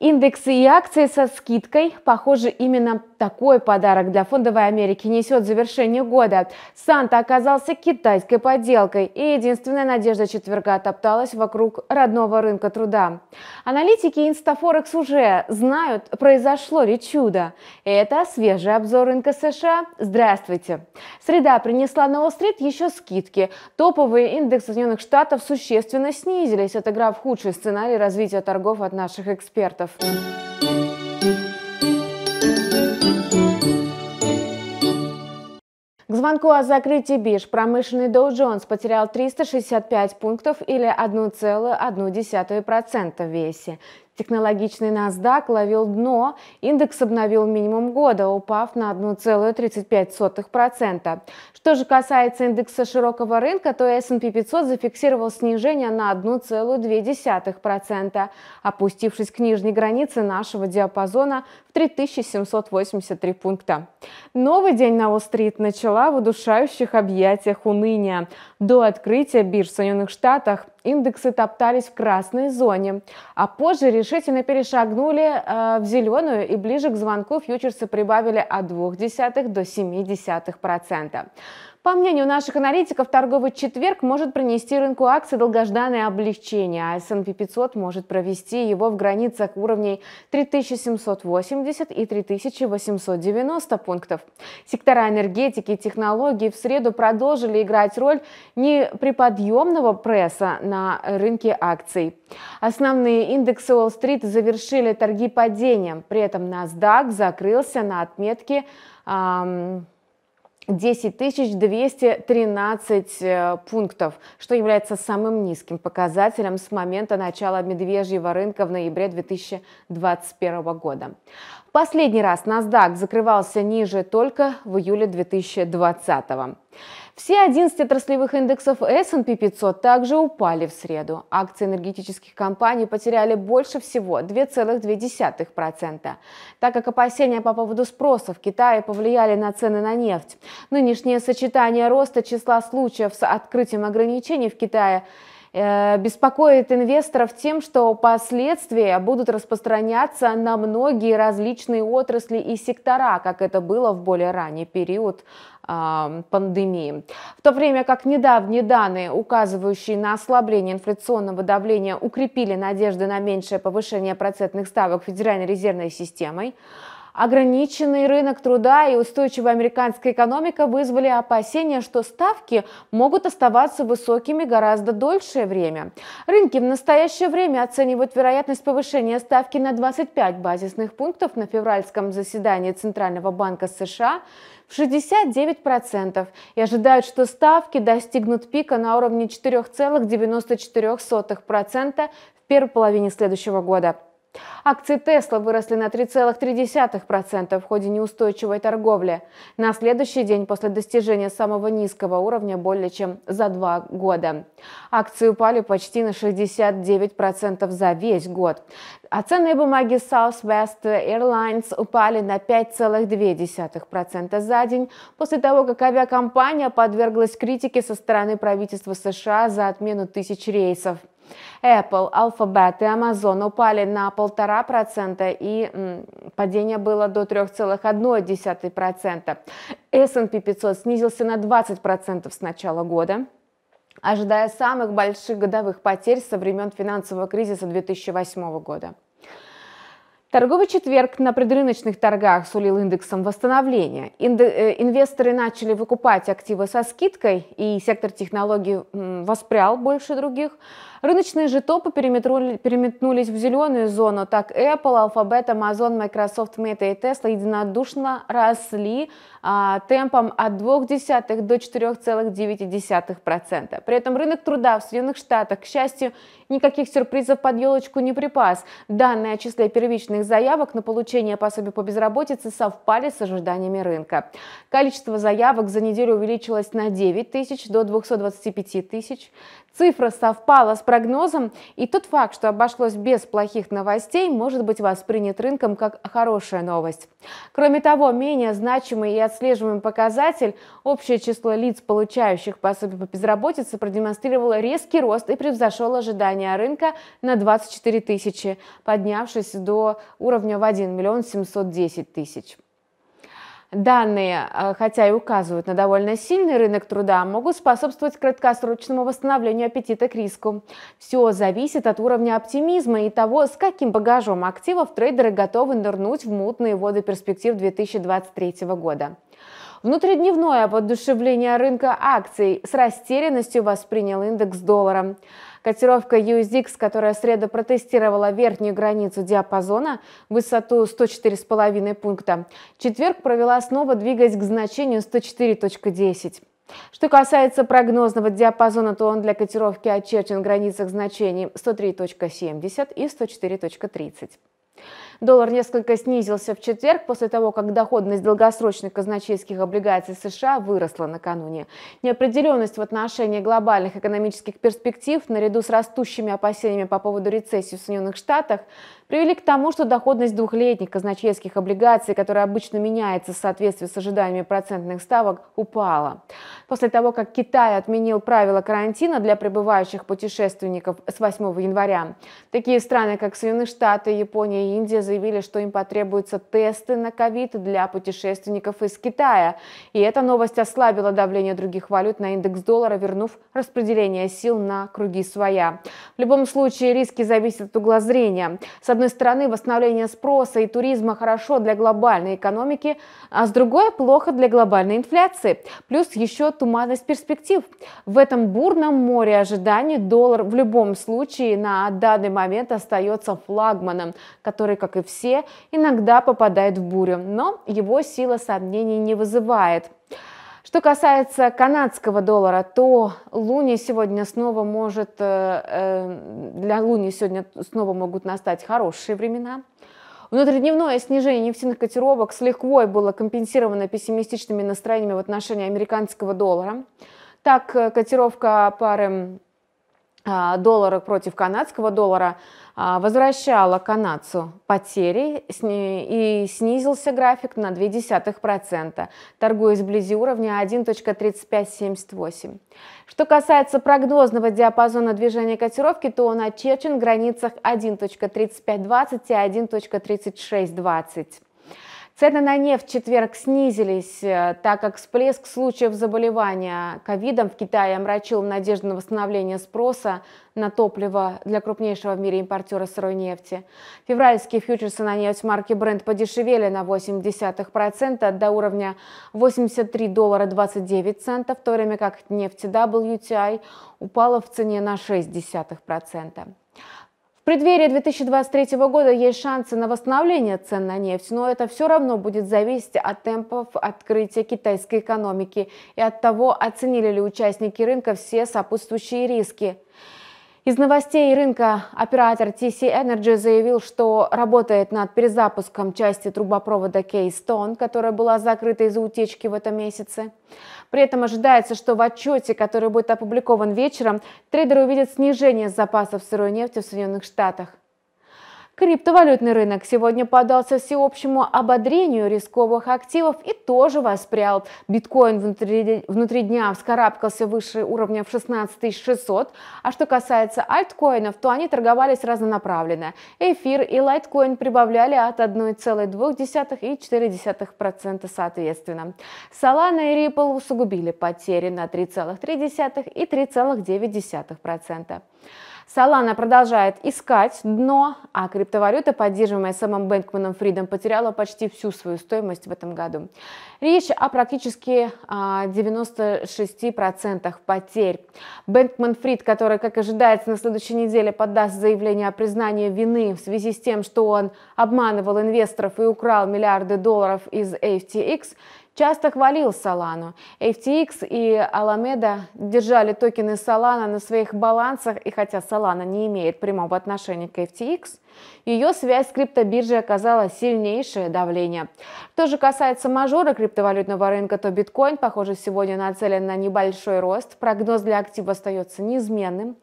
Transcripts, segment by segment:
Индексы и акции со скидкой. Похоже, именно такой подарок для фондовой Америки несет завершение года. Санта оказался китайской подделкой, и единственная надежда четверга топталась вокруг родного рынка труда. Аналитики Инстафорекс уже знают, произошло ли чудо. Это свежий обзор рынка США. Здравствуйте! Среда принесла на Уолл-стрит еще скидки. Топовые индексы Соединенных Штатов существенно снизились, отыграв худший сценарий развития торгов от наших экспертов. Федоров. К звонку о закрытии бирж промышленный Dow Jones потерял 365 пунктов или 1,1% в весе. Технологичный NASDAQ ловил дно, индекс обновил минимум года, упав на 1,35%. Что же касается индекса широкого рынка, то S&P 500 зафиксировал снижение на 1,2%, опустившись к нижней границе нашего диапазона в 3783 пункта. Новый день на Уолл-стрит начала в удушающих объятиях уныния. До открытия бирж в Соединенных Штатах – индексы топтались в красной зоне, а позже решительно перешагнули э, в зеленую и ближе к звонку фьючерсы прибавили от 0,2 до 0,7%. По мнению наших аналитиков, торговый четверг может принести рынку акций долгожданное облегчение, а S&P 500 может провести его в границах уровней 3780 и 3890 пунктов. Сектора энергетики и технологий в среду продолжили играть роль неприподъемного пресса на рынке акций. Основные индексы Уолл-стрит завершили торги падением, при этом NASDAQ закрылся на отметке эм, 10 213 э, пунктов, что является самым низким показателем с момента начала медвежьего рынка в ноябре 2021 года. Последний раз NASDAQ закрывался ниже только в июле 2020 года. Все 11 отраслевых индексов S&P 500 также упали в среду. Акции энергетических компаний потеряли больше всего 2,2%, так как опасения по поводу спроса в Китае повлияли на цены на нефть. Нынешнее сочетание роста числа случаев с открытием ограничений в Китае – Э, беспокоит инвесторов тем, что последствия будут распространяться на многие различные отрасли и сектора, как это было в более ранний период а, пандемии. В то время как недавние данные, указывающие на ослабление инфляционного давления, укрепили надежды на меньшее повышение процентных ставок Федеральной резервной системой, Ограниченный рынок труда и устойчивая американская экономика вызвали опасения, что ставки могут оставаться высокими гораздо дольшее время. Рынки в настоящее время оценивают вероятность повышения ставки на 25 базисных пунктов на февральском заседании Центрального банка США в 69% и ожидают, что ставки достигнут пика на уровне 4,94% в первой половине следующего года. Акции Tesla выросли на 3,3% в ходе неустойчивой торговли. На следующий день после достижения самого низкого уровня более чем за два года. Акции упали почти на 69% за весь год. А ценные бумаги Southwest Airlines упали на 5,2% за день после того, как авиакомпания подверглась критике со стороны правительства США за отмену тысяч рейсов. Apple, Alphabet и Amazon упали на 1,5% и падение было до 3,1%. S&P 500 снизился на 20% с начала года ожидая самых больших годовых потерь со времен финансового кризиса 2008 года. Торговый четверг на предрыночных торгах сулил индексом восстановления. Э, инвесторы начали выкупать активы со скидкой, и сектор технологий воспрял больше других. Рыночные же топы переметнулись в зеленую зону. Так, Apple, Alphabet, Amazon, Microsoft, Meta и Tesla единодушно росли а, темпом от 0,2 до 4,9%. При этом рынок труда в Соединенных Штатах, к счастью, никаких сюрпризов под елочку не припас. Данные о числе первичных заявок на получение пособий по безработице совпали с ожиданиями рынка. Количество заявок за неделю увеличилось на 9 тысяч до 225 тысяч. Цифра совпала с прогнозам, и тот факт, что обошлось без плохих новостей, может быть воспринят рынком как хорошая новость. Кроме того, менее значимый и отслеживаемый показатель – общее число лиц, получающих пособие по безработице, продемонстрировало резкий рост и превзошел ожидания рынка на 24 тысячи, поднявшись до уровня в 1 миллион 710 тысяч. Данные, а, хотя и указывают на довольно сильный рынок труда, могут способствовать краткосрочному восстановлению аппетита к риску. Все зависит от уровня оптимизма и того, с каким багажом активов трейдеры готовы нырнуть в мутные воды перспектив 2023 года. Внутридневное подушевление рынка акций с растерянностью воспринял индекс доллара. Котировка USDX, которая в среду протестировала верхнюю границу диапазона, высоту 104,5 пункта, четверг провела снова, двигаясь к значению 104.10. Что касается прогнозного диапазона, то он для котировки очерчен в границах значений 103.70 и 104.30. Доллар несколько снизился в четверг после того, как доходность долгосрочных казначейских облигаций США выросла накануне. Неопределенность в отношении глобальных экономических перспектив наряду с растущими опасениями по поводу рецессии в Соединенных Штатах привели к тому, что доходность двухлетних казначейских облигаций, которая обычно меняется в соответствии с ожиданиями процентных ставок, упала. После того, как Китай отменил правила карантина для прибывающих путешественников с 8 января, такие страны, как Соединенные Штаты, Япония и Индия, заявили, что им потребуются тесты на ковид для путешественников из Китая. И эта новость ослабила давление других валют на индекс доллара, вернув распределение сил на круги своя. В любом случае, риски зависят от угла зрения. С одной стороны, восстановление спроса и туризма хорошо для глобальной экономики, а с другой – плохо для глобальной инфляции. Плюс еще туманность перспектив. В этом бурном море ожиданий доллар в любом случае на данный момент остается флагманом, который, как и все, иногда попадает в бурю, но его сила сомнений не вызывает. Что касается канадского доллара, то Луни сегодня снова может, э, э, для Луни сегодня снова могут настать хорошие времена. Внутридневное снижение нефтяных котировок с лихвой было компенсировано пессимистичными настроениями в отношении американского доллара. Так, э, котировка пары а, доллара против канадского доллара – а, возвращала канадцу потери и снизился график на 0,2%, торгуясь вблизи уровня 1.3578. Что касается прогнозного диапазона движения котировки, то он очерчен в границах 1.3520 и 1.3620. Цены на нефть в четверг снизились, э, так как всплеск случаев заболевания ковидом в Китае омрачил надежды на восстановление спроса на топливо для крупнейшего в мире импортера сырой нефти. Февральские фьючерсы на нефть марки Brent подешевели на 0,8% до уровня 83 доллара 29 центов, в то время как нефть WTI упала в цене на 0,6% преддверии 2023 года есть шансы на восстановление цен на нефть, но это все равно будет зависеть от темпов открытия китайской экономики и от того, оценили ли участники рынка все сопутствующие риски. Из новостей рынка оператор TC Energy заявил, что работает над перезапуском части трубопровода Keystone, которая была закрыта из-за утечки в этом месяце. При этом ожидается, что в отчете, который будет опубликован вечером, трейдеры увидят снижение запасов сырой нефти в Соединенных Штатах. Криптовалютный рынок сегодня подался всеобщему ободрению рисковых активов и тоже воспрял. Биткоин внутри, внутри дня вскарабкался выше уровня в 16 600, а что касается альткоинов, то они торговались разнонаправленно. Эфир и лайткоин прибавляли от 1,2 и 0,4% соответственно. Solana и Ripple усугубили потери на 3,3 и 3,9%. Solana продолжает искать дно, а криптовалюта, поддерживаемая самым Бэнкманом Фридом, потеряла почти всю свою стоимость в этом году. Речь о практически 96% а, потерь. Бэнкман Фрид, который, как ожидается, на следующей неделе подаст заявление о признании вины в связи с тем, что он обманывал инвесторов и украл миллиарды долларов из FTX, часто хвалил Солану. FTX и Alameda держали токены Солана на своих балансах, и хотя Солана не имеет прямого отношения к FTX, ее связь с криптобиржей оказала сильнейшее давление. Что же касается мажора криптовалютного рынка, то биткоин, похоже, сегодня нацелен на небольшой рост. Прогноз для актива остается неизменным.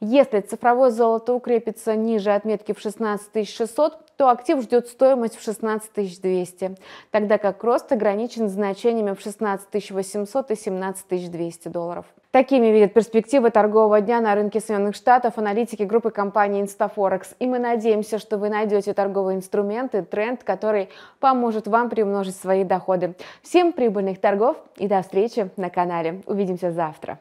Если цифровое золото укрепится ниже отметки в 16 600, то актив ждет стоимость в 16 200, тогда как рост ограничен значениями в 16 800 и 17 200 долларов. Такими видят перспективы торгового дня на рынке Соединенных Штатов аналитики группы компании Instaforex. И мы надеемся, что вы найдете торговые инструменты, тренд, который поможет вам приумножить свои доходы. Всем прибыльных торгов и до встречи на канале. Увидимся завтра.